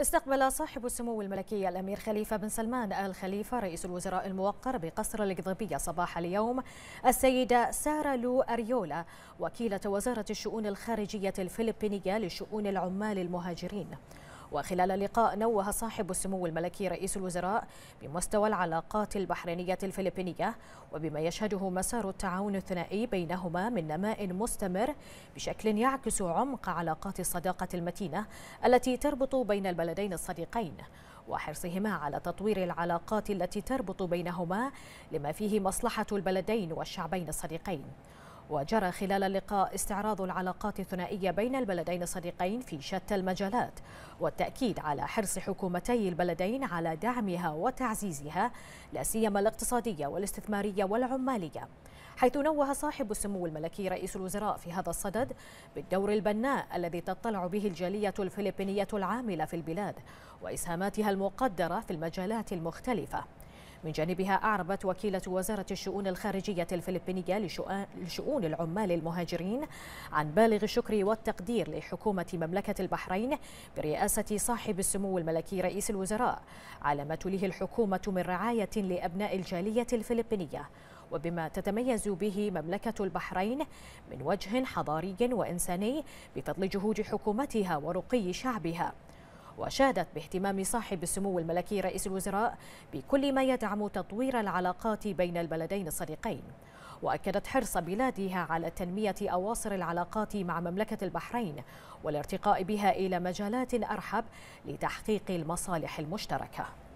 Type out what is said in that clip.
استقبل صاحب السمو الملكي الأمير خليفة بن سلمان آل خليفة رئيس الوزراء الموقر بقصر الاقضبيه صباح اليوم السيدة سارة لو أريولا وكيلة وزارة الشؤون الخارجية الفلبينية لشؤون العمال المهاجرين وخلال اللقاء نوه صاحب السمو الملكي رئيس الوزراء بمستوى العلاقات البحرينية الفلبينية وبما يشهده مسار التعاون الثنائي بينهما من نماء مستمر بشكل يعكس عمق علاقات الصداقة المتينة التي تربط بين البلدين الصديقين وحرصهما على تطوير العلاقات التي تربط بينهما لما فيه مصلحة البلدين والشعبين الصديقين وجرى خلال اللقاء استعراض العلاقات الثنائية بين البلدين الصديقين في شتى المجالات والتأكيد على حرص حكومتي البلدين على دعمها وتعزيزها لا سيما الاقتصادية والاستثمارية والعمالية حيث نوه صاحب السمو الملكي رئيس الوزراء في هذا الصدد بالدور البناء الذي تطلع به الجالية الفلبينية العاملة في البلاد وإسهاماتها المقدرة في المجالات المختلفة من جانبها أعربت وكيلة وزارة الشؤون الخارجية الفلبينية لشؤون العمال المهاجرين عن بالغ الشكر والتقدير لحكومة مملكة البحرين برئاسة صاحب السمو الملكي رئيس الوزراء على ما تليه الحكومة من رعاية لأبناء الجالية الفلبينية وبما تتميز به مملكة البحرين من وجه حضاري وإنساني بفضل جهود حكومتها ورقي شعبها وشهدت باهتمام صاحب السمو الملكي رئيس الوزراء بكل ما يدعم تطوير العلاقات بين البلدين الصديقين واكدت حرص بلادها على تنميه اواصر العلاقات مع مملكه البحرين والارتقاء بها الى مجالات ارحب لتحقيق المصالح المشتركه